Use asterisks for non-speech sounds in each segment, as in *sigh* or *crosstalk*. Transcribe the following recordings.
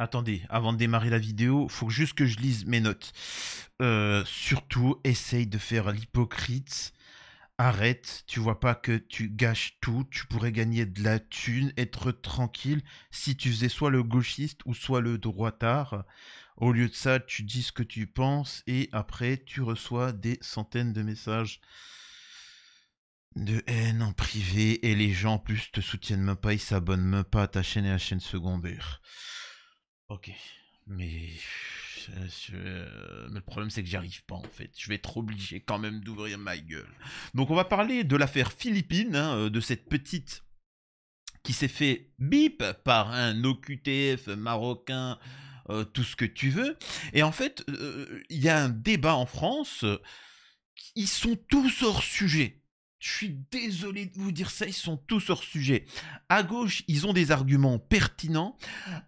Attendez, avant de démarrer la vidéo, faut juste que je lise mes notes. Euh, surtout, essaye de faire l'hypocrite. Arrête, tu vois pas que tu gâches tout, tu pourrais gagner de la thune, être tranquille si tu faisais soit le gauchiste ou soit le droitard. Au lieu de ça, tu dis ce que tu penses et après tu reçois des centaines de messages de haine en privé et les gens en plus te soutiennent même pas, ils s'abonnent même pas à ta chaîne et à la chaîne secondaire. Ok, euh, euh, mais, le problème c'est que j'arrive pas en fait. Je vais être obligé quand même d'ouvrir ma gueule. Donc on va parler de l'affaire Philippine, hein, euh, de cette petite qui s'est fait bip par un OQTF marocain, tout ce que tu veux. Et en fait, il y a un débat en France. Ils sont tous hors sujet. Je suis désolé de vous dire ça, ils sont tous hors sujet. À gauche, ils ont des arguments pertinents,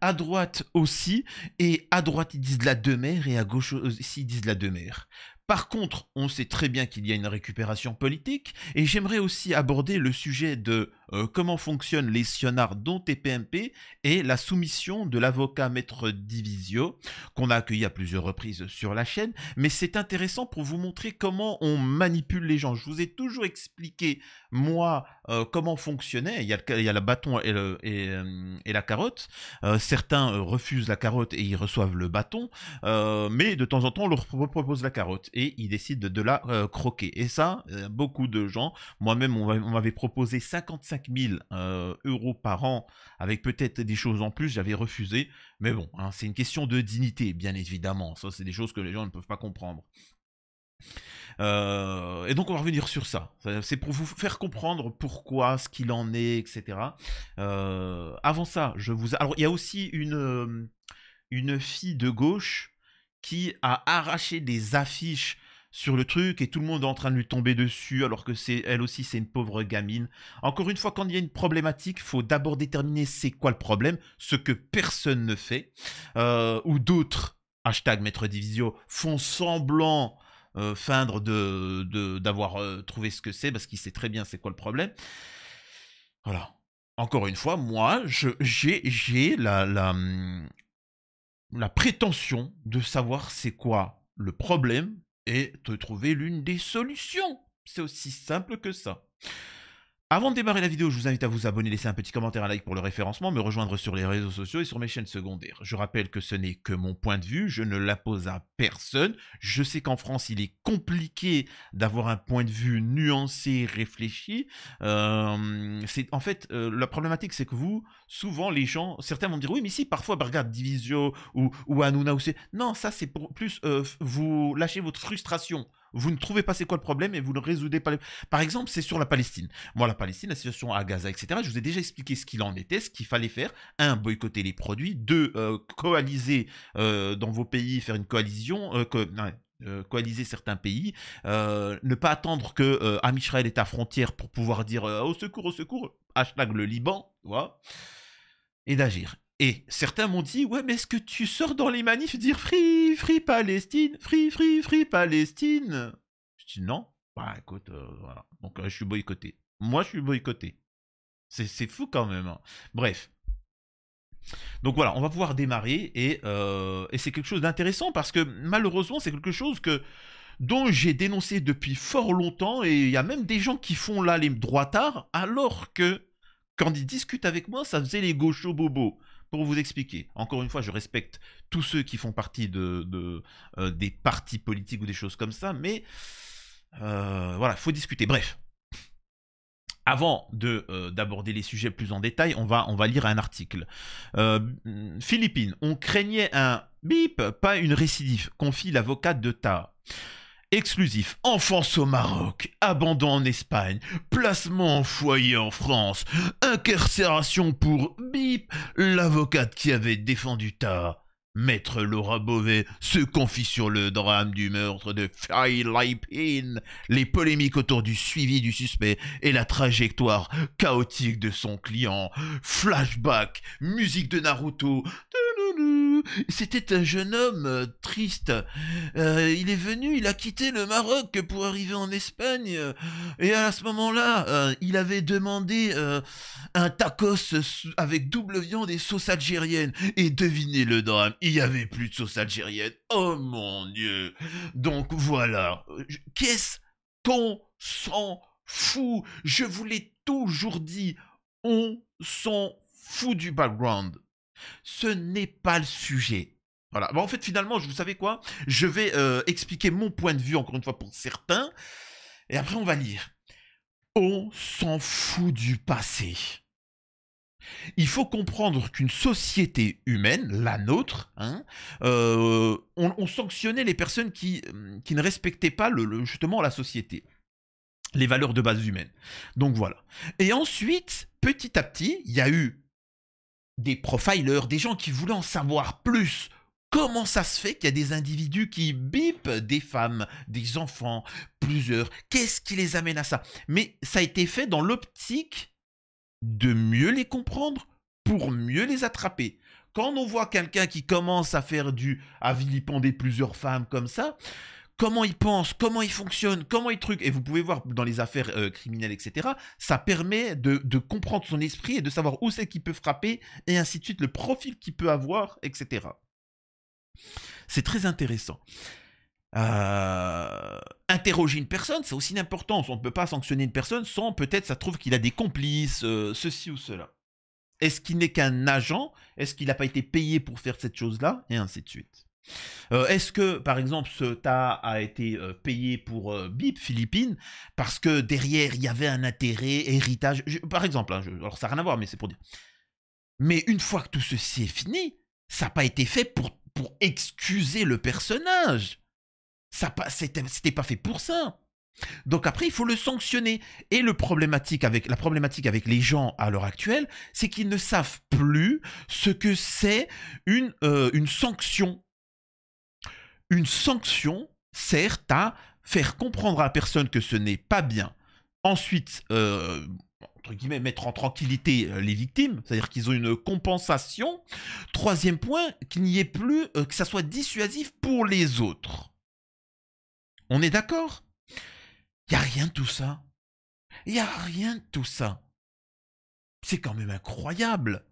à droite aussi, et à droite, ils disent la demeure, et à gauche aussi, ils disent la demeure. Par contre, on sait très bien qu'il y a une récupération politique, et j'aimerais aussi aborder le sujet de euh, comment fonctionnent les sionards dont TPMP et la soumission de l'avocat maître Divisio, qu'on a accueilli à plusieurs reprises sur la chaîne. Mais c'est intéressant pour vous montrer comment on manipule les gens. Je vous ai toujours expliqué, moi, euh, comment fonctionnait. Il y a le, bâton euh, et, la carotte. certains refusent la carotte et ils reçoivent le bâton. mais de temps en temps, on leur propose la carotte et ils décident de la croquer. Et ça, beaucoup de gens, moi-même, on m'avait proposé 55 5000 euh, euros par an, avec peut-être des choses en plus, j'avais refusé. Mais bon, hein, c'est une question de dignité, bien évidemment. Ça, c'est des choses que les gens ne peuvent pas comprendre. Euh, et donc on va revenir sur ça. C'est pour vous faire comprendre pourquoi, ce qu'il en est, etc. Euh, avant ça, je vous. Alors il y a aussi une une fille de gauche qui a arraché des affiches sur le truc et tout le monde est en train de lui tomber dessus alors que c'est elle aussi c'est une pauvre gamine. Encore une fois, quand il y a une problématique, il faut d'abord déterminer c'est quoi le problème, ce que personne ne fait, euh, ou d'autres, hashtag maître divisio, font semblant euh, feindre de d'avoir euh, trouvé ce que c'est parce qu'il sait très bien c'est quoi le problème. Voilà. Encore une fois, moi, j'ai la, la, hum, la prétention de savoir c'est quoi le problème et te trouver l'une des solutions. C'est aussi simple que ça. Avant de démarrer la vidéo, je vous invite à vous abonner, laisser un petit commentaire, un like pour le référencement, me rejoindre sur les réseaux sociaux et sur mes chaînes secondaires. Je rappelle que ce n'est que mon point de vue, je ne l'impose à personne. Je sais qu'en France, il est compliqué d'avoir un point de vue nuancé, réfléchi. Euh, en fait, euh, la problématique, c'est que vous, souvent, les gens, certains vont me dire, oui, mais si, parfois, regarde Divisio ou, ou Hanouna ou c'est... Non, ça, c'est pour plus euh, vous lâcher votre frustration. Vous ne trouvez pas c'est quoi le problème et vous ne résoudez pas. Par exemple, c'est sur la Palestine. Moi, la Palestine, la situation à Gaza, etc. Je vous ai déjà expliqué ce qu'il en était, ce qu'il fallait faire. Un, boycotter les produits. Deux, euh, coaliser euh, dans vos pays, faire une coalition. Euh, coaliser certains pays, ne pas attendre que Amishraël est à frontière pour pouvoir dire au secours, au secours, hashtag le Liban, et d'agir. Et certains m'ont dit, ouais, mais est-ce que tu sors dans les manifs dire Free, Palestine, free, free, free Palestine. Je dis non. Bah écoute, euh, voilà. Donc euh, je suis boycotté. Moi, je suis boycotté. C'est fou quand même. Hein. Bref. Donc voilà, on va pouvoir démarrer et, euh, et c'est quelque chose d'intéressant parce que malheureusement, c'est quelque chose que dont j'ai dénoncé depuis fort longtemps et il y a même des gens qui font là les droits droitards alors que quand ils discutent avec moi, ça faisait les gauchos bobos pour vous expliquer, encore une fois, je respecte tous ceux qui font partie de, euh, des partis politiques ou des choses comme ça, mais euh, voilà, faut discuter. Bref, avant de euh, d'aborder les sujets plus en détail, on va on va lire un article. Euh, Philippines, on craignait un bip, pas une récidive, confie l'avocate de Ta. Exclusif, enfance au Maroc, abandon en Espagne, placement en foyer en France, incarcération pour bip, l'avocate qui avait défendu ta. Maître Laura Beauvais se confie sur le drame du meurtre de Lai-Pin, les polémiques autour du suivi du suspect et la trajectoire chaotique de son client. Flashback, musique de Naruto. C'était un jeune homme euh, triste. Euh, il est venu, il a quitté le Maroc pour arriver en Espagne. Et à ce moment-là, euh, il avait demandé un tacos avec double viande et sauce algérienne. Et devinez le drame, il n'y avait plus de sauce algérienne. Oh mon dieu. Donc voilà. Qu'est-ce qu'on s'en fout Je vous l'ai toujours dit. On s'en fout du background. Ce n'est pas le sujet. Voilà. Bah, en fait, finalement, vous savez quoi Je vais euh, expliquer mon point de vue, encore une fois, pour certains. Et après, on va lire. On s'en fout du passé. Il faut comprendre qu'une société humaine, la nôtre, hein, euh, on, sanctionnait les personnes qui, euh, qui ne respectaient pas justement la société, les valeurs de base humaines. Donc voilà. Et ensuite, petit à petit, il y a eu des profilers, des gens qui voulaient en savoir plus. Comment ça se fait qu'il y a des individus qui bipent des femmes, des enfants, plusieurs Qu'est-ce qui les amène à ça Mais ça a été fait dans l'optique de mieux les comprendre pour mieux les attraper. Quand on voit quelqu'un qui commence à faire du à vilipender plusieurs femmes comme ça, comment il pense, comment il fonctionne, comment il truc. Et vous pouvez voir dans les affaires euh, criminelles, etc. Ça permet de, comprendre son esprit et de savoir où c'est qu'il peut frapper et ainsi de suite, le profil qu'il peut avoir, etc. C'est très intéressant. Euh, interroger une personne, c'est aussi d'importance On ne peut pas sanctionner une personne sans peut-être ça trouve qu'il a des complices, euh, ceci ou cela. Est-ce qu'il n'est qu'un agent Est-ce qu'il n'a pas été payé pour faire cette chose-là Et ainsi de suite. Euh, est-ce que, par exemple, ce tas a été euh, payé pour euh, BIP Philippines parce que derrière il y avait un intérêt, héritage Par exemple, hein, alors ça n'a rien à voir, mais c'est pour dire. Mais une fois que tout ceci est fini, ça n'a pas été fait pour, pour excuser le personnage. Ça c'était pas fait pour ça. Donc après, il faut le sanctionner. Et le problématique avec, la problématique avec les gens à l'heure actuelle, c'est qu'ils ne savent plus ce que c'est une, une sanction une sanction sert à faire comprendre à la personne que ce n'est pas bien. Ensuite, euh, entre guillemets, mettre en tranquillité euh, les victimes, c'est-à-dire qu'ils ont une compensation. Troisième point, qu'il n'y ait plus, euh, que ça soit dissuasif pour les autres. On est d'accord Il n'y a rien de tout ça. Il n'y a rien de tout ça. C'est quand même incroyable.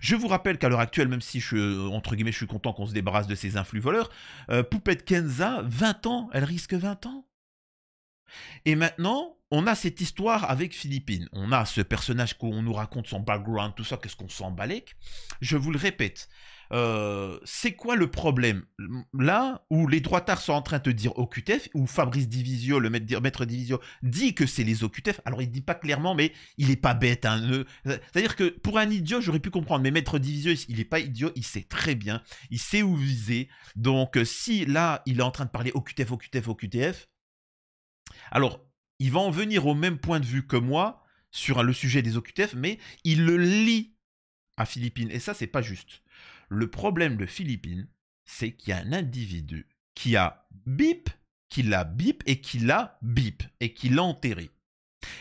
Je vous rappelle qu'à l'heure actuelle, même si je, euh, entre guillemets, je suis content qu'on se débarrasse de ces influx voleurs, euh, Poupette Kenza, 20 ans, elle risque 20 ans. Et maintenant, on a cette histoire avec Philippine. On a ce personnage qu'on nous raconte son background, tout ça, qu'est-ce qu'on s'en balèque. Je vous le répète, euh, c'est quoi le problème Là où les droitards sont en train de dire OQTF, où Fabrice Divisio, le maître, Divisio, dit que c'est les OQTF, alors il dit pas clairement, mais il n'est pas bête. Hein, C'est-à-dire que pour un idiot, j'aurais pu comprendre, mais maître Divisio, il n'est pas idiot, il sait très bien, il sait où viser. Donc euh, si là, il est en train de parler OQTF, OQTF, OQTF, alors il va en venir au même point de vue que moi sur le sujet des OQTF, mais il le lit à Philippines. Et ça, c'est pas juste. Le problème de Philippines, c'est qu'il y a un individu qui a bip, qui l'a bip et qui l'a bip et qui l'a enterré.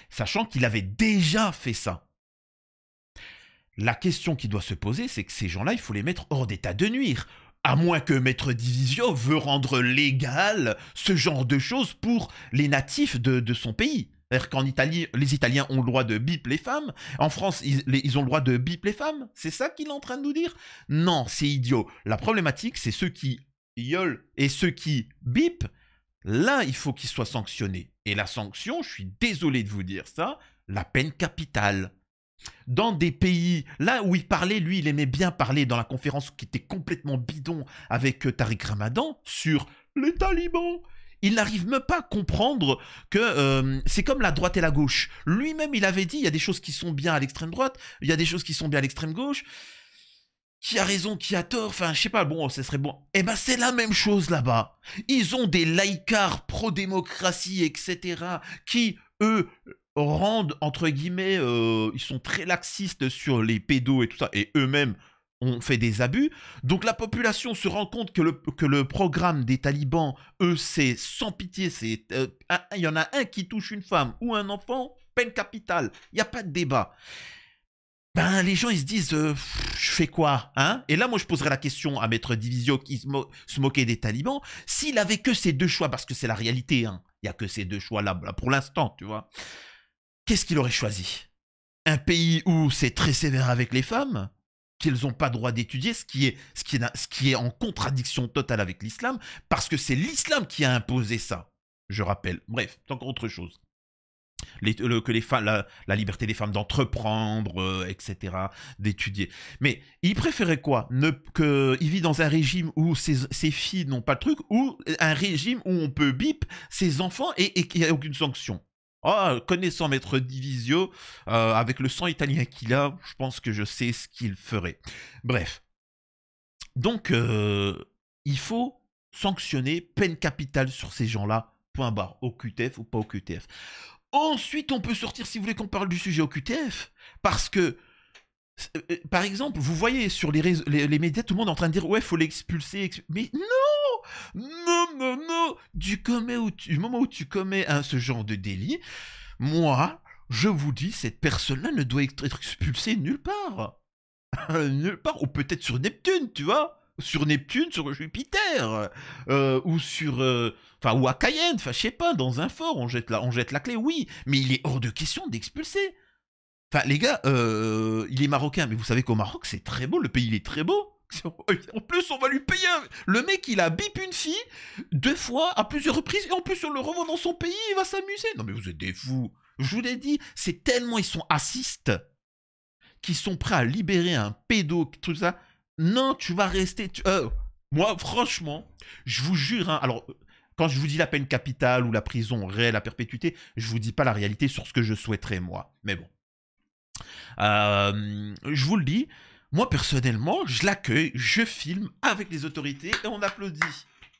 Sachant qu'il avait déjà fait ça. La question qui doit se poser, c'est que ces gens-là, il faut les mettre hors d'état de nuire. À moins que Maître Divisio veut rendre légal ce genre de choses pour les natifs de son pays. C'est-à-dire qu'en Italie, les Italiens ont le droit de bip les femmes. En France, ils, ont le droit de bip les femmes. C'est ça qu'il est en train de nous dire Non, c'est idiot. La problématique, c'est ceux qui yolent et ceux qui bip. Là, il faut qu'ils soient sanctionnés. Et la sanction, je suis désolé de vous dire ça, la peine capitale. Dans des pays, là où il parlait, lui, il aimait bien parler dans la conférence qui était complètement bidon avec euh, Tariq Ramadan sur les talibans il n'arrive même pas à comprendre que euh, c'est comme la droite et la gauche. Lui-même, il avait dit, il y a des choses qui sont bien à l'extrême droite, il y a des choses qui sont bien à l'extrême gauche. Qui a raison, qui a tort, enfin, je sais pas, bon, ce serait bon. Eh ben, c'est la même chose là-bas. Ils ont des laïcars pro-démocratie, etc., qui, eux, rendent, entre guillemets, euh, ils sont très laxistes sur les pédos et tout ça, et eux-mêmes on fait des abus. Donc la population se rend compte que le, que le programme des talibans, eux, c'est sans pitié, c'est euh, il y en a un qui touche une femme ou un enfant, peine capitale, il n'y a pas de débat. Ben, les gens, ils se disent, euh, je fais quoi hein Et là, moi, je poserais la question à Maître Divisio qui se, moquait des talibans, s'il avait que ces deux choix, parce que c'est la réalité, hein, il n'y a que ces deux choix là, pour l'instant, tu vois, qu'est-ce qu'il aurait choisi Un pays où c'est très sévère avec les femmes qu'ils n'ont pas droit d'étudier, ce, qui est, en contradiction totale avec l'islam, parce que c'est l'islam qui a imposé ça, je rappelle. Bref, tant autre chose. que les la, liberté des femmes d'entreprendre, euh, etc., d'étudier. Mais il préférait quoi ne, que, Il vit dans un régime où ses, filles n'ont pas le truc, ou un régime où on peut bip ses enfants et qu'il n'y a aucune sanction Oh, connaissant Maître Divisio, euh, avec le sang italien qu'il a, je pense que je sais ce qu'il ferait. Bref. Donc, euh, il faut sanctionner peine capitale sur ces gens-là, point barre, au QTF ou pas au QTF. Ensuite, on peut sortir, si vous voulez qu'on parle du sujet au QTF, parce que euh, par exemple, vous voyez sur les, les, médias tout le monde est en train de dire ouais, il faut l'expulser. Mais non, non, non, du, moment où tu commets ce genre de délit, moi, je vous dis, cette personne-là ne doit être expulsée nulle part. *laughs* nulle part, ou peut-être sur Neptune, tu vois sur Neptune, sur Jupiter, euh, ou sur, euh, enfin, ou à Cayenne, enfin, je sais pas, dans un fort, on jette la, on jette la clé, oui, mais il est hors de question d'expulser. Enfin, les gars, euh, il est marocain, mais vous savez qu'au Maroc, c'est très beau, le pays, il est très beau. *laughs* Oh, en plus, on va lui payer. Le mec, il a bip une fille deux fois à plusieurs reprises et en plus, on le revoit dans son pays, il va s'amuser. Non, mais vous êtes des fous. Je vous l'ai dit, c'est tellement ils sont assistes qu'ils sont prêts à libérer un pédo, tout ça. Non, tu vas rester. Euh, moi, franchement, je vous jure. Hein, alors, quand je vous dis la peine capitale ou la prison réelle à perpétuité, je vous dis pas la réalité sur ce que je souhaiterais moi. Mais bon. Euh, je vous le dis, moi, personnellement, je l'accueille, je filme avec les autorités et on applaudit.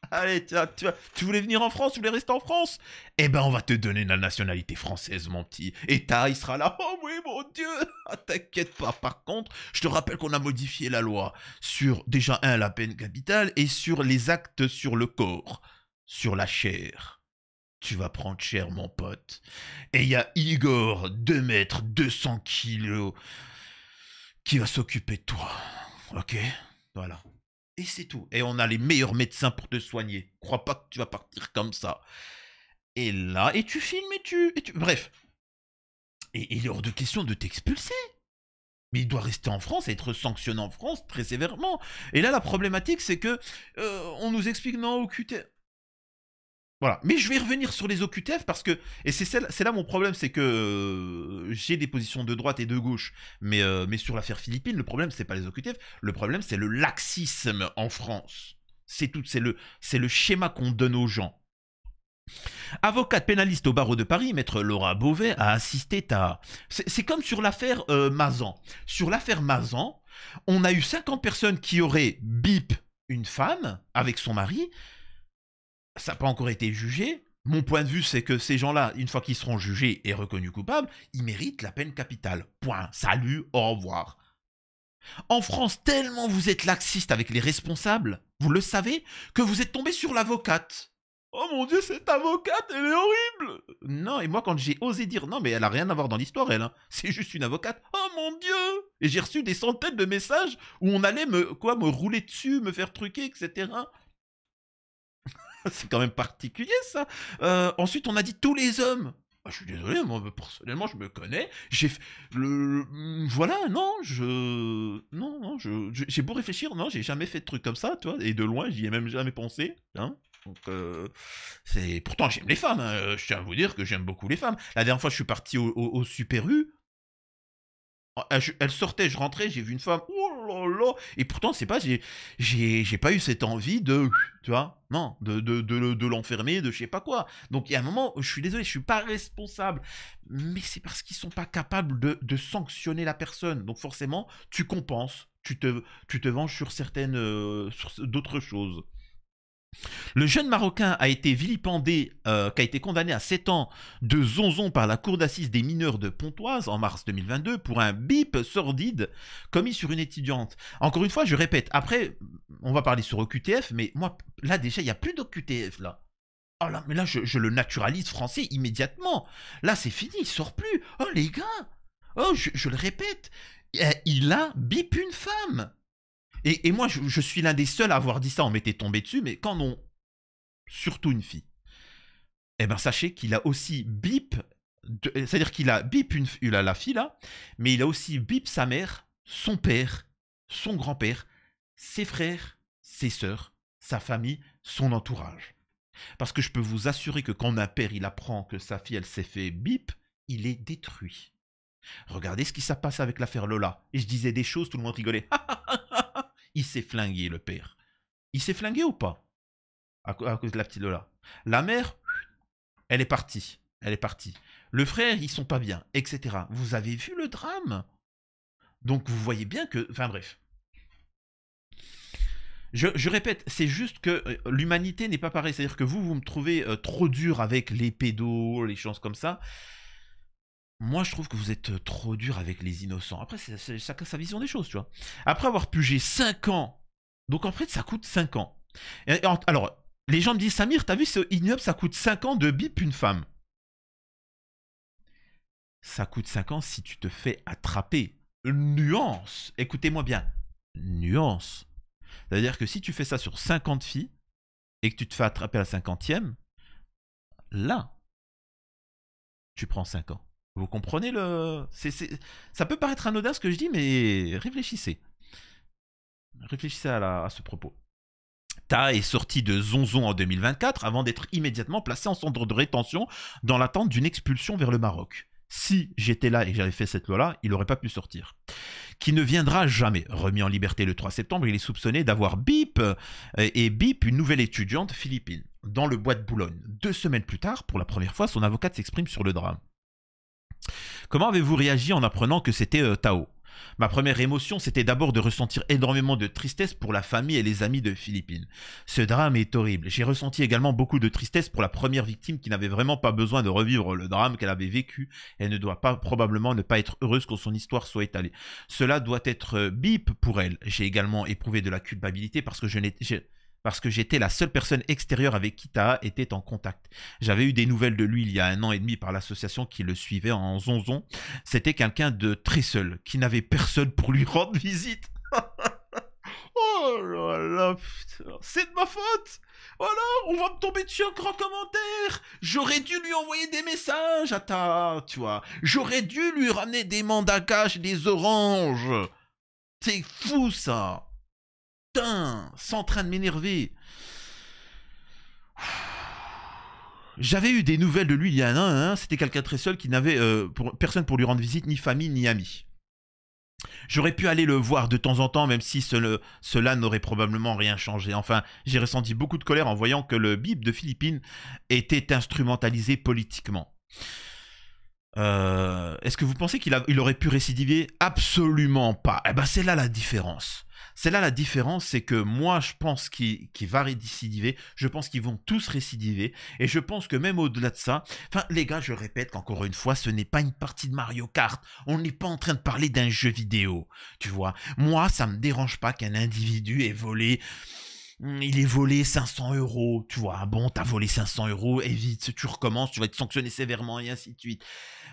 Allez, tu, tu, tu voulais venir en France, tu voulais rester en France Eh ben, on va te donner la nationalité française, mon petit. Et ta, il sera là. Oh oui, mon Dieu ah, T'inquiète pas. Par contre, je te rappelle qu'on a modifié la loi sur, déjà, un, la peine capitale et sur les actes sur le corps, sur la chair. Tu vas prendre cher, mon pote. Et il y a Igor, 2 mètres, 200 kilos qui va s'occuper de toi. Ok Voilà. Et c'est tout. Et on a les meilleurs médecins pour te soigner. Crois pas que tu vas partir comme ça. Et là, et tu filmes et tu. Et tu... Bref. Et il est hors de question de t'expulser. Mais il doit rester en France et être sanctionné en France très sévèrement. Et là, la problématique, c'est que euh, on nous explique non au QT. Voilà. Mais je vais revenir sur les OQTF parce que, et c'est là mon problème, c'est que euh, j'ai des positions de droite et de gauche, mais, euh, sur l'affaire Philippine, le problème, c'est pas les OQTF, le problème, c'est le laxisme en France. C'est tout, c'est le, schéma qu'on donne aux gens. Avocate pénaliste au barreau de Paris, maître Laura Beauvais a assisté à... C'est comme sur l'affaire euh, Mazan. Sur l'affaire Mazan, on a eu 50 personnes qui auraient bip une femme avec son mari, ça n'a pas encore été jugé. Mon point de vue, c'est que ces gens-là, une fois qu'ils seront jugés et reconnus coupables, ils méritent la peine capitale. Point. Salut, au revoir. En France, tellement vous êtes laxiste avec les responsables, vous le savez, que vous êtes tombé sur l'avocate. Oh mon dieu, cette avocate, elle est horrible Non, et moi quand j'ai osé dire non, mais elle a rien à voir dans l'histoire, elle, hein. *laughs* c'est juste une avocate. Oh mon dieu Et j'ai reçu des centaines de messages où on allait me, quoi, me rouler dessus, me faire truquer, etc. *laughs* c'est quand même particulier ça. Euh, ensuite, on a dit tous les hommes. Ah, je suis désolé, moi personnellement, je me connais. J'ai le, mm, voilà, non, je non, je, j'ai beau réfléchir, non, j'ai jamais fait de truc comme ça, toi. et de loin, j'y ai même jamais pensé, hein. Donc, euh, c'est pourtant j'aime les femmes. Hein. Euh, je tiens à vous dire que j'aime beaucoup les femmes. La dernière fois, je suis parti au, au, Oh, elle, sortait, je rentrais, j'ai vu une femme, oh là là, et pourtant, c'est pas, j'ai pas eu cette envie de, tu non, de, l'enfermer, de je sais pas quoi. Donc, il y a un moment, je suis désolé, je suis pas responsable, mais c'est parce qu'ils sont pas capables de, sanctionner la personne. Donc, forcément, tu compenses, tu te, tu te venges sur certaines, euh, sur d'autres choses. Le jeune Marocain a été vilipendé, euh, qui a été condamné à 7 ans de zonzon par la cour d'assises des mineurs de Pontoise en mars 2022 pour un bip sordide commis sur une étudiante. Encore une fois, je répète, après, on va parler sur OQTF, mais moi, là déjà, il n'y a plus d'OQTF là. Oh là, mais là, je, le naturalise français immédiatement. Là, c'est fini, il sort plus. Oh les gars, oh, je le répète, il a bip une femme. Et, moi, je, suis l'un des seuls à avoir dit ça, on m'était tombé dessus, mais quand on. Surtout une fille. Eh bien, sachez qu'il a aussi bip. Euh, c'est-à-dire qu'il a bip une, il a la fille là, mais il a aussi bip sa mère, son père, son grand-père, ses frères, ses sœurs, sa famille, son entourage. Parce que je peux vous assurer que quand un père il apprend que sa fille elle s'est fait bip, il est détruit. Regardez ce qui s'est passé avec l'affaire Lola. Et je disais des choses, tout le monde rigolait. *laughs* il s'est flingué, le père. Il s'est flingué ou pas à, cause de la petite Lola. La mère, elle est partie. Elle est partie. Le frère, ils sont pas bien, etc. Vous avez vu le drame Donc vous voyez bien que... Enfin bref. Je, répète, c'est juste que euh, l'humanité n'est pas pareille. C'est-à-dire que vous, vous me trouvez euh, trop dur avec les pédos, les choses comme ça moi, je trouve que vous êtes euh, trop dur avec les innocents. Après, c'est sa vision des choses, tu vois. Après avoir pugé 5 ans, donc en fait, ça coûte 5 ans. alors, les gens me disent, Samir, t'as vu, ce ignoble, ça coûte 5 ans de bip une femme. Ça coûte 5 ans si tu te fais attraper. Nuance, écoutez-moi bien, nuance. C'est-à-dire que si tu fais ça sur 50 filles et que tu te fais attraper à la 50e, là, tu prends 5 ans. Vous comprenez le... Ça peut paraître anodin ce que je dis, mais réfléchissez. Réfléchissez à, à ce propos. Ta est sorti de Zonzon en 2024 avant d'être immédiatement placé en centre de rétention dans l'attente d'une expulsion vers le Maroc. Si j'étais là et j'avais fait cette loi-là, il n'aurait pas pu sortir. Qui ne viendra jamais. Remis en liberté le 3 septembre, il est soupçonné d'avoir bip euh, et bip une nouvelle étudiante philippine dans le bois de Boulogne. Deux semaines plus tard, pour la première fois, son avocate s'exprime sur le drame. Comment avez-vous réagi en apprenant que c'était euh, Tao Ma première émotion, c'était d'abord de ressentir énormément de tristesse pour la famille et les amis de Philippines. Ce drame est horrible. J'ai ressenti également beaucoup de tristesse pour la première victime qui n'avait vraiment pas besoin de revivre le drame qu'elle avait vécu Elle ne doit pas probablement ne pas être heureuse quand son histoire soit étalée. Cela doit être euh, bip pour elle. J'ai également éprouvé de la culpabilité parce que je n'étais parce que j'étais la seule personne extérieure avec qui Taha était en contact. J'avais eu des nouvelles de lui il y a un an et demi par l'association qui le suivait en zonzon. C'était quelqu'un de très seul, qui n'avait personne pour lui *laughs* rendre visite. *laughs* oh là là, c'est de ma faute Voilà, oh on va me tomber dessus un grand commentaire J'aurais dû lui envoyer des messages à ta tu vois. J'aurais dû lui ramener des et des oranges. C'est fou ça putain, c'est en train de m'énerver. J'avais eu des nouvelles de lui il y a un an, hein. c'était quelqu'un très seul qui n'avait euh, personne pour lui rendre visite, ni famille, ni amis. J'aurais pu aller le voir de temps en temps, même si cela n'aurait probablement rien changé. Enfin, j'ai ressenti beaucoup de colère en voyant que le bip de Philippines était instrumentalisé politiquement. Euh, est-ce que vous pensez qu'il aurait pu récidiver Absolument pas. Eh ben, c'est là la différence. C'est là la différence, c'est que moi, je pense qu'il va récidiver. Je pense qu'ils vont tous récidiver. Et je pense que même au-delà de ça, enfin, les gars, je répète qu'encore une fois, ce n'est pas une partie de Mario Kart. On n'est pas en train de parler d'un jeu vidéo. Tu vois, moi, ça me dérange pas qu'un individu ait volé Hum, il est volé 500 euros, tu vois, ah bon, t'as volé 500 euros, évite, tu recommences, tu vas être sanctionné sévèrement et ainsi de suite.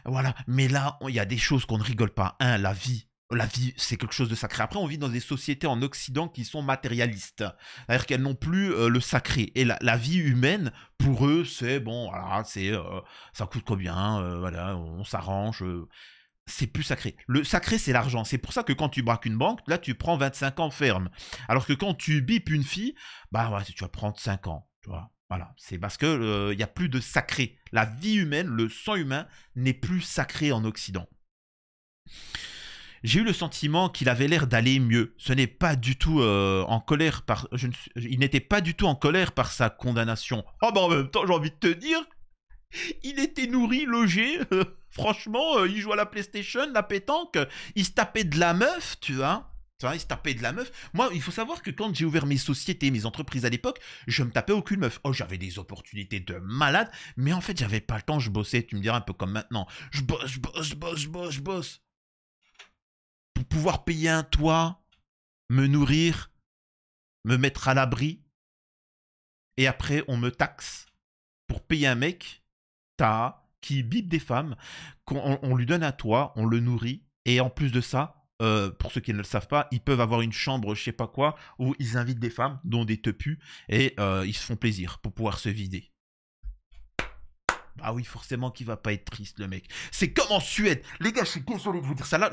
Voilà, mais là, il y a des choses qu'on ne rigole pas. Un, la vie, la vie, c'est quelque chose de sacré. Après, on vit dans des sociétés en Occident qui sont matérialistes. C'est-à-dire qu'elles n'ont plus euh, le sacré. Et la, vie humaine, pour eux, c'est bon, voilà, c'est, euh, ça coûte combien, euh, voilà, on s'arrange c'est plus sacré. Le sacré, c'est l'argent. C'est pour ça que quand tu braques une banque, là, tu prends 25 ans ferme. Alors que quand tu bipes une fille, bah ouais, tu vas prendre 5 ans. Tu vois voilà, c'est parce que euh, il y a plus de sacré. La vie humaine, le sang humain n'est plus sacré en Occident. J'ai eu le sentiment qu'il avait l'air d'aller mieux. Ce n'est pas du tout euh, en colère par. Je Il n'était pas du tout en colère par sa condamnation. Oh, bah en même temps, j'ai envie de te dire il était nourri, logé. Euh, franchement, euh, il jouait à la PlayStation, la pétanque. Il se tapait de la meuf, tu vois. vois, il se tapait de la meuf. Moi, il faut savoir que quand j'ai ouvert mes sociétés, mes entreprises à l'époque, je me tapais aucune meuf. Oh, j'avais des opportunités de malade, mais en fait, j'avais pas le temps, je bossais, tu me diras un peu comme maintenant. Je bosse, je bosse, je bosse, je bosse, je bosse. Pour pouvoir payer un toit, me nourrir, me mettre à l'abri. Et après, on me taxe pour payer un mec tas qui bip des femmes, qu'on on lui donne à toi, on le nourrit, et en plus de ça, euh, pour ceux qui ne le savent pas, ils peuvent avoir une chambre, je sais pas quoi, où ils invitent des femmes, dont des tepus, et euh, ils se font plaisir pour pouvoir se vider. Ah oui, forcément qu'il va pas être triste, le mec. C'est comme en Suède. Les gars, je suis désolé de vous dire ça. là,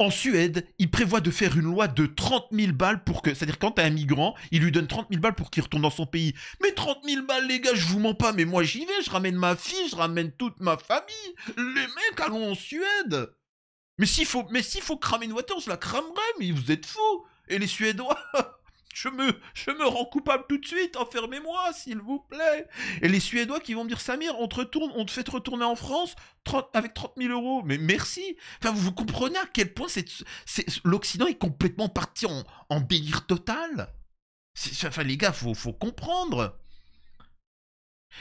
en Suède, ils prévoient de faire une loi de 30 000 balles pour que, c'est-à-dire quand t'as un migrant, il lui donne 30 000 balles pour qu'il retourne dans son pays. Mais 30 000 balles, les gars, je vous mens pas, mais moi j'y vais, je ramène ma fille, je ramène toute ma famille. Les mecs, allons en Suède. Mais s'il faut, mais s'il faut cramer une voiture, je la cramerai, mais vous êtes fous. Et les Suédois *laughs* je me, je me rends coupable tout de suite, enfermez-moi, s'il vous plaît. Et les Suédois qui vont me dire, Samir, on te fait retourner en France avec 30 000 euros. Mais merci. Enfin, vous, vous comprenez à quel point l'Occident est complètement parti en, en délire total. enfin, les gars, faut, faut comprendre.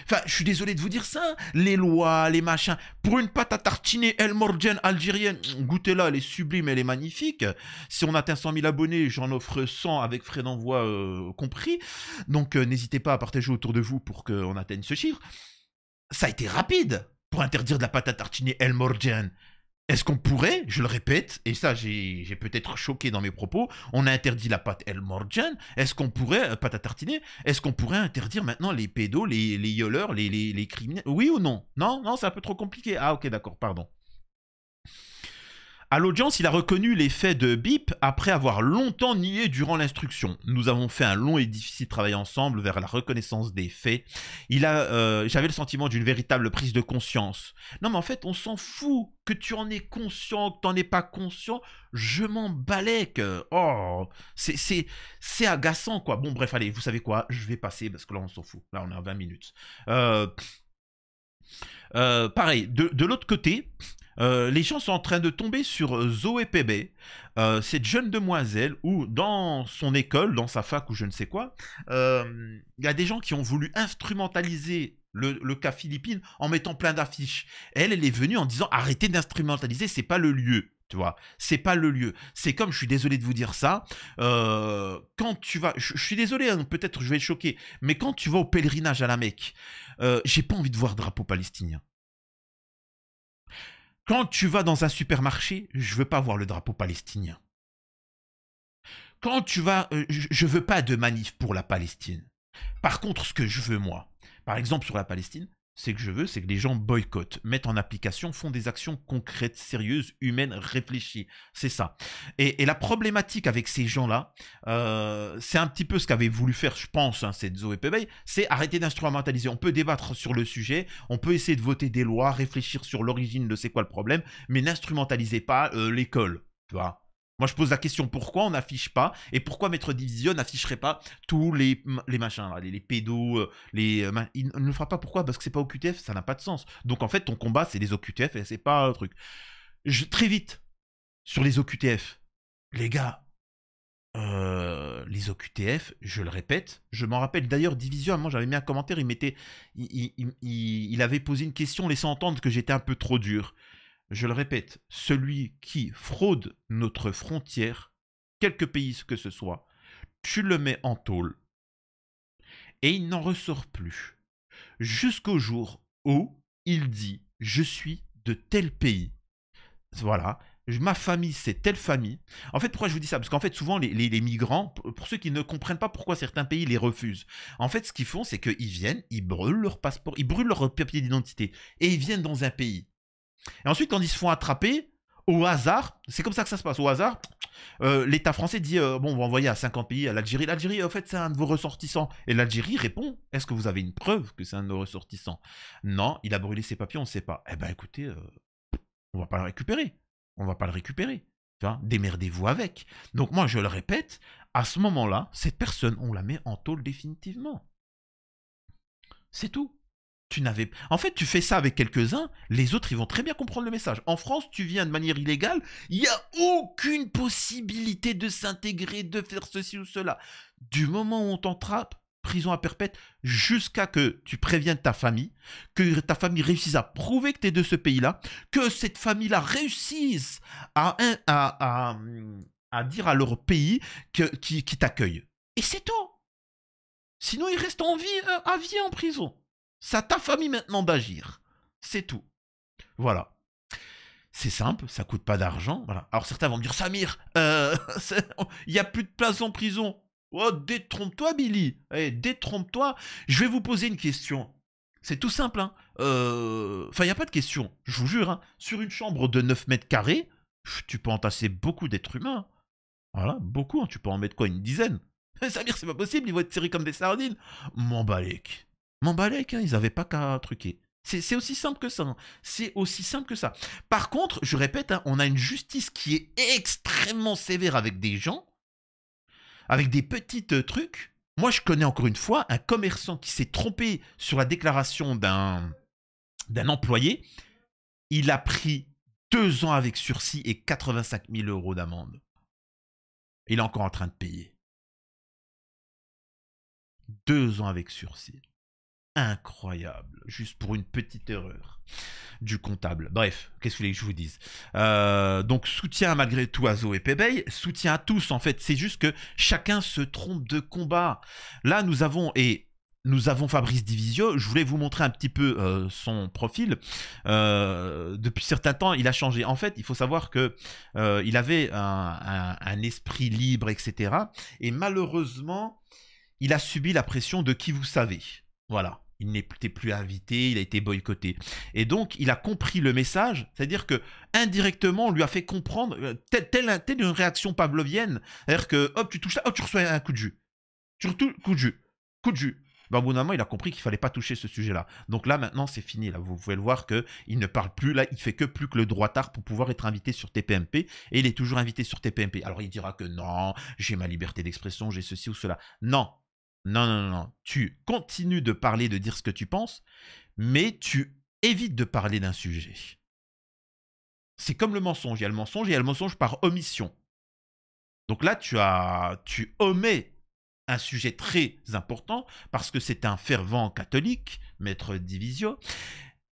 Enfin, je suis désolé de vous dire ça, les lois, les machins. Pour une pâte à tartiner El Morgen algérienne, goûtez-la, elle est sublime, elle est magnifique. Si on atteint 100 000 abonnés, j'en offre 100 avec frais d'envoi euh, compris. Donc euh, n'hésitez pas à partager autour de vous pour qu'on atteigne ce chiffre. Ça a été rapide pour interdire de la pâte à tartiner El Morgen. Est-ce qu'on pourrait, je le répète, et ça j'ai peut-être choqué dans mes propos, on a interdit la pâte El Morjan, est-ce qu'on pourrait, euh, pâte à tartiner, est-ce qu'on pourrait interdire maintenant les pédos, les, yoleurs, les, les, les criminels Oui ou non Non, non, c'est un peu trop compliqué. Ah ok, d'accord, pardon. À l'audience, il a reconnu les faits de BIP après avoir longtemps nié durant l'instruction. Nous avons fait un long et difficile travail ensemble vers la reconnaissance des faits. Il a, euh, j'avais le sentiment d'une véritable prise de conscience. Non, mais en fait, on s'en fout que tu en es conscient, que tu n'en es pas conscient. Je m'en balais que, oh, c'est, c'est, agaçant quoi. Bon, bref, allez, vous savez quoi, je vais passer parce que là, on s'en fout. Là, on est à 20 minutes. Euh, euh, pareil, de, de l'autre côté, euh, les gens sont en train de tomber sur euh, Zoé Pébé, euh, cette jeune demoiselle où dans son école, dans sa fac ou je ne sais quoi, il y a des gens qui ont voulu instrumentaliser le, cas philippine en mettant plein d'affiches. Elle, elle est venue en disant arrêtez d'instrumentaliser, c'est pas le lieu. Tu vois, c'est pas le lieu. C'est comme, je suis désolé de vous dire ça, quand tu vas, je, suis désolé, hein, peut-être je vais choquer, mais quand tu vas au pèlerinage à la Mecque, j'ai pas envie de voir drapeau palestinien. Quand tu vas dans un supermarché, je veux pas voir le drapeau palestinien. Quand tu vas, euh, je veux pas de manif pour la Palestine. Par contre, ce que je veux moi, par exemple sur la Palestine, c'est que je veux, c'est que les gens boycottent, mettent en application, font des actions concrètes, sérieuses, humaines, réfléchies. C'est ça. Et, la problématique avec ces gens-là, euh, c'est un petit peu ce qu'avait voulu faire, je pense, hein, cette Zoé Pebey, c'est arrêter d'instrumentaliser. On peut débattre sur le sujet, on peut essayer de voter des lois, réfléchir sur l'origine de c'est quoi le problème, mais n'instrumentalisez pas euh, l'école, tu vois. Moi, je pose la question pourquoi on n'affiche pas et pourquoi Maître Division n'afficherait pas tous les, les machins, les, les pédos, euh, les. Euh, il ne le fera pas pourquoi Parce que c'est pas OQTF, ça n'a pas de sens. Donc en fait, ton combat, c'est les OQTF et c'est pas un truc. très vite, sur les OQTF, les gars, euh, les OQTF, je le répète, je m'en rappelle d'ailleurs, Division, moi j'avais mis un commentaire, il, mettait, il, avait posé une question laissant entendre que j'étais un peu trop dur je le répète, celui qui fraude notre frontière, quelque pays que ce soit, tu le mets en tôle et il n'en ressort plus. Jusqu'au jour où il dit Je suis de tel pays. Voilà, ma famille, c'est telle famille. En fait, pourquoi je vous dis ça Parce qu'en fait, souvent, les, les, migrants, pour ceux qui ne comprennent pas pourquoi certains pays les refusent, en fait, ce qu'ils font, c'est qu'ils viennent, ils brûlent leur passeport, ils brûlent leur papier d'identité, et ils viennent dans un pays. Et ensuite, quand ils se font attraper, au hasard, c'est comme ça que ça se passe, au hasard, euh, l'État français dit euh, Bon, on va envoyer à 50 pays à l'Algérie. L'Algérie, en fait, c'est un de vos ressortissants. Et l'Algérie répond Est-ce que vous avez une preuve que c'est un de vos ressortissants Non, il a brûlé ses papiers, on ne sait pas. Eh ben écoutez, on euh, on va pas le récupérer. On va pas le récupérer. Démerdez-vous avec. Donc, moi, je le répète, à ce moment-là, cette personne, on la met en tôle définitivement. C'est tout tu n'avais. En fait, tu fais ça avec quelques-uns, les autres, ils vont très bien comprendre le message. En France, tu viens de manière illégale, il n'y a aucune possibilité de s'intégrer, de faire ceci ou cela. Du moment où on t'entrape, prison à perpète, jusqu'à que tu préviennes ta famille, que ta famille réussisse à prouver que tu es de ce pays-là, que cette famille-là réussisse à, à, dire à leur pays que, qui, t'accueille. Et c'est tout. Sinon, ils restent en vie, euh, à vie en prison. Ça ta famille maintenant d'agir. C'est tout. Voilà. C'est simple, ça coûte pas d'argent. Voilà. Alors certains vont me dire Samir, euh, *laughs* oh, il n'y a plus de place en prison. Oh, détrompe-toi, Billy. Eh, détrompe-toi. Je vais vous poser une question. C'est tout simple. Hein. Euh, enfin, il n'y a pas de question. Je vous jure. Hein. Sur une chambre de 9 mètres carrés, tu peux entasser beaucoup d'êtres humains. Voilà, beaucoup. Hein. Tu peux en mettre quoi Une dizaine *laughs* Samir, c'est pas possible. Ils vont être serrés comme des sardines. Mon balèque. M'en hein, ils n'avaient pas qu'à truquer. C'est aussi simple que ça. Hein. C'est aussi simple que ça. Par contre, je répète, hein, on a une justice qui est extrêmement sévère avec des gens, avec des petits euh, trucs. Moi, je connais encore une fois un commerçant qui s'est trompé sur la déclaration d'un d'un employé. Il a pris deux ans avec sursis et 85 000 euros d'amende. Il est encore en train de payer. Deux ans avec sursis incroyable, juste pour une petite erreur du comptable. Bref, qu'est-ce que que je vous dise euh, Donc soutien malgré tout à Zoé Pébey, soutien à tous en fait, c'est juste que chacun se trompe de combat. Là nous avons, et nous avons Fabrice Divisio. Je voulais vous montrer un petit peu euh, son profil. Euh, depuis certains temps, il a changé. En fait, il faut savoir que il avait un, esprit libre, etc. Et malheureusement, il a subi la pression de qui vous savez. Voilà. Il n'était plus invité, il a été boycotté. Et donc, il a compris le message, c'est-à-dire que indirectement, on lui a fait comprendre euh, telle, une réaction pavlovienne, c'est-à-dire que hop, tu touches ça, hop, tu reçois un coup de jus. Tu coup de jus, coup de jus. Ben, au bout d'un moment, il a compris qu'il fallait pas toucher ce sujet-là. Donc là, maintenant, c'est fini. Là, vous pouvez le voir que il ne parle plus. Là, il fait que plus que le droit tard pour pouvoir être invité sur TPMP. Et il est toujours invité sur TPMP. Alors, il dira que non, j'ai ma liberté d'expression, j'ai ceci ou cela. Non, non, non, non, Tu continues de parler, de dire ce que tu penses, mais tu évites de parler d'un sujet. C'est comme le mensonge. Il y a le mensonge et il y a le mensonge par omission. Donc là, tu, as, tu omets un sujet très important parce que c'est un fervent catholique, maître Divisio.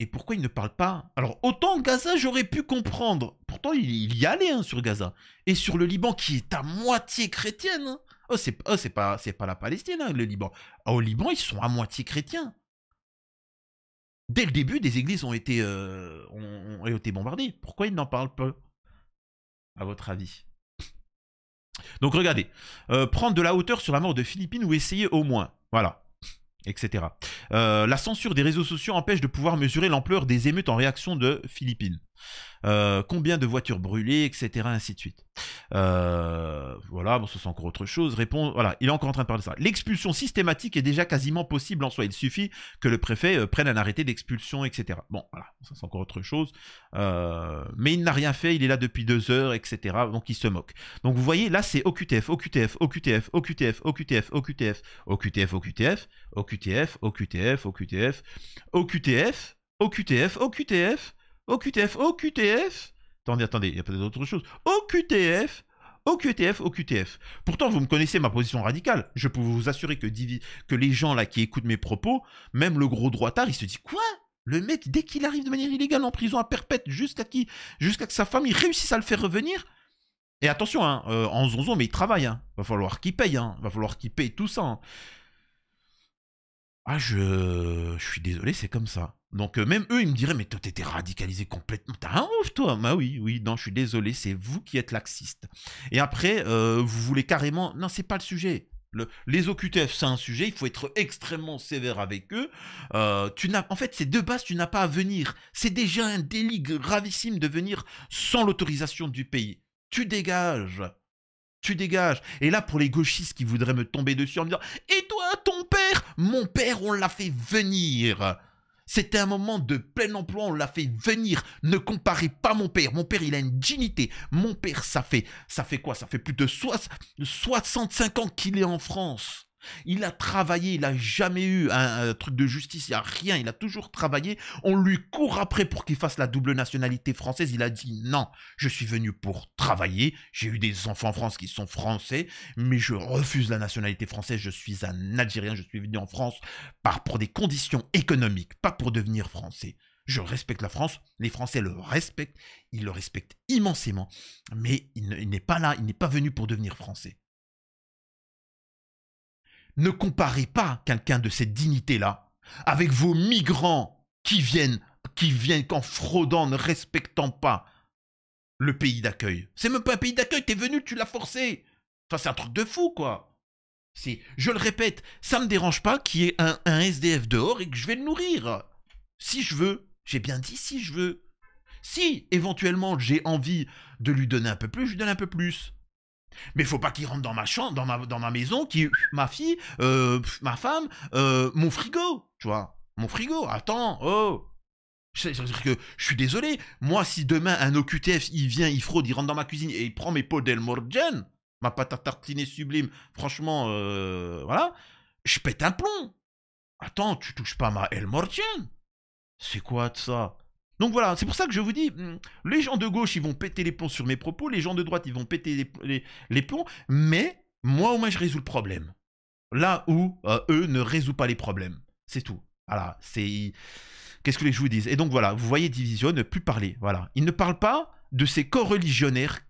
Et pourquoi il ne parle pas Alors, autant Gaza, j'aurais pu comprendre. Pourtant, il, y allait hein, sur Gaza. Et sur le Liban, qui est à moitié chrétienne. Hein, Oh, oh c'est pas, la Palestine, hein, le Liban. Au Liban, ils sont à moitié chrétiens. Dès le début, des églises ont été, euh, ont, été bombardées. Pourquoi ils n'en parlent pas À votre avis Donc regardez, euh, prendre de la hauteur sur la mort de Philippines ou essayer au moins. Voilà. Etc. Euh, la censure des réseaux sociaux empêche de pouvoir mesurer l'ampleur des émeutes en réaction de Philippines combien de voitures brûlées, etc. ainsi de suite. voilà, bon, ce c'est encore autre chose. Répond, voilà, il est encore en train de parler de ça. L'expulsion systématique est déjà quasiment possible en soi. Il suffit que le préfet prenne un arrêté d'expulsion, etc. Bon, voilà, ça c'est encore autre chose. mais il n'a rien fait, il est là depuis deux heures, etc. Donc il se moque. Donc vous voyez, là c'est OQTF, OQTF, OQTF, OQTF, OQTF, OQTF, OQTF, OQTF, OQTF, OQTF, OQTF, OQTF, OQTF, OQTF, OQTF, OQTF. Attendez, attendez, il y a peut-être autre chose. OQTF, OQTF, OQTF. Pourtant, vous me connaissez ma position radicale. Je peux vous assurer que, les gens là qui écoutent mes propos, même le gros droitard, il se dit quoi le mec, dès qu'il arrive de manière illégale en prison à perpète, jusqu'à qui, jusqu'à que sa famille réussisse à le faire revenir, et attention, hein, euh, en zonzon, mais il travaille. Hein. Va falloir qu'il paye. Hein. Va falloir qu'il paye tout ça. Hein. Ah, je... je suis désolé, c'est comme ça. Donc euh, même eux, ils me diraient, mais toi, t'étais radicalisé complètement, t'as un ouf, toi. Bah oui, oui, non, je suis désolé, c'est vous qui êtes laxiste. Et après, euh, vous voulez carrément... Non, c'est pas le sujet. les OQTF, c'est un sujet, il faut être extrêmement sévère avec eux. Euh, tu n'as, en fait, c'est de base, tu n'as pas à venir. C'est déjà un délit gravissime de venir sans l'autorisation du pays. Tu dégages. Tu dégages. Et là, pour les gauchistes qui voudraient me tomber dessus en me disant, et toi, ton père Mon père, on l'a fait venir. C'était un moment de plein emploi, on l'a fait venir. Ne comparez pas mon père. Mon père, il a une dignité. Mon père, ça fait, ça fait quoi Ça fait plus de 65 ans qu'il est en France. Il a travaillé, il n'a jamais eu un, truc de justice, il n'y a rien, il a toujours travaillé. On lui court après pour qu'il fasse la double nationalité française. Il a dit non, je suis venu pour travailler, j'ai eu des enfants en France qui sont français, mais je refuse la nationalité française, je suis un Algérien, je suis venu en France par, pour des conditions économiques, pas pour devenir français. Je respecte la France, les Français le respectent, ils le respectent immensément, mais il n'est pas là, il n'est pas venu pour devenir français. Ne comparez pas quelqu'un de cette dignité-là avec vos migrants qui viennent, qui viennent qu'en fraudant, ne respectant pas le pays d'accueil. C'est même pas un pays d'accueil, t'es venu, tu l'as forcé. Enfin, c'est un truc de fou, quoi. je le répète, ça me dérange pas qu'il y ait un, un, SDF dehors et que je vais le nourrir. Si je veux, j'ai bien dit si je veux. Si éventuellement j'ai envie de lui donner un peu plus, je lui donne un peu plus. Mais faut pas qu'il rentre dans ma chambre, dans ma, maison, qui ma fille, euh, ma femme, euh, mon frigo, tu vois. Mon frigo, attends, oh. Je, dire que je suis désolé, moi si demain un OQTF, il vient, il fraude, il rentre dans ma cuisine et il prend mes pots d'El Morgen, ma pâte à tartiner sublime, franchement, euh, voilà, je pète un plomb. Attends, tu touches pas ma El Morgen. C'est quoi de ça donc voilà, c'est pour ça que je vous dis, hmm, les gens de gauche, ils vont péter les ponts sur mes propos, les gens de droite, ils vont péter les, ponts, mais moi, au moins, je résous le problème. Là où euh, eux ne résout pas les problèmes. C'est tout. Voilà, c'est... Qu'est-ce que les je vous disent Et donc voilà, vous voyez, Division ne plus parler. Voilà, il ne parle pas de ces co-religionnaires,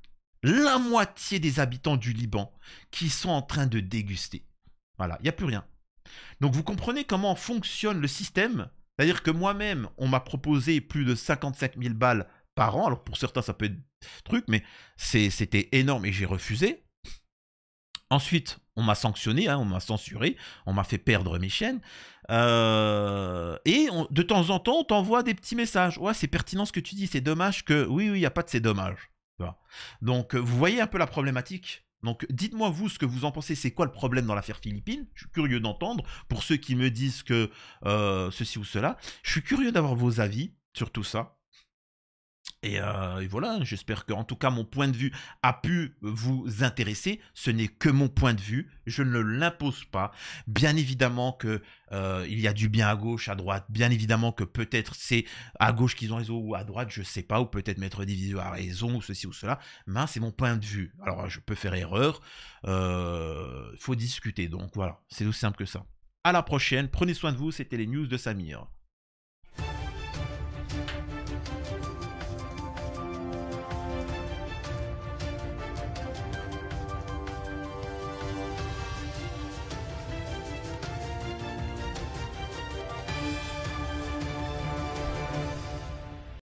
la moitié des habitants du Liban, qui sont en train de déguster. Voilà, il n'y a plus rien. Donc vous comprenez comment fonctionne le système c'est-à-dire que moi-même, on m'a proposé plus de 55 000 balles par an. Alors pour certains, ça peut être truc, mais c'était énorme et j'ai refusé. Ensuite, on m'a sanctionné, hein, on m'a censuré, on m'a fait perdre mes chaînes. Euh, et de temps en temps, on t'envoie des petits messages. Ouais, c'est pertinent ce que tu dis, c'est dommage que... Oui, oui, il n'y a pas de c'est dommage. Donc, euh, vous voyez un peu la problématique donc dites-moi vous ce que vous en pensez, c'est quoi le problème dans l'affaire Philippine Je suis curieux d'entendre, pour ceux qui me disent que euh, ceci ou cela, je suis curieux d'avoir vos avis sur tout ça. Euh, et, voilà, j'espère que en tout cas mon point de vue a pu vous intéresser. Ce n'est que mon point de vue, je ne l'impose pas. Bien évidemment que euh, il y a du bien à gauche, à droite. Bien évidemment que peut-être c'est à gauche qu'ils ont raison ou à droite, je ne sais pas, ou peut-être mettre des vidéos à raison ou ceci ou cela. Mais c'est mon point de vue. Alors je peux faire erreur. Il euh, faut discuter. Donc voilà, c'est aussi simple que ça. À la prochaine. Prenez soin de vous. C'était les news de Samir.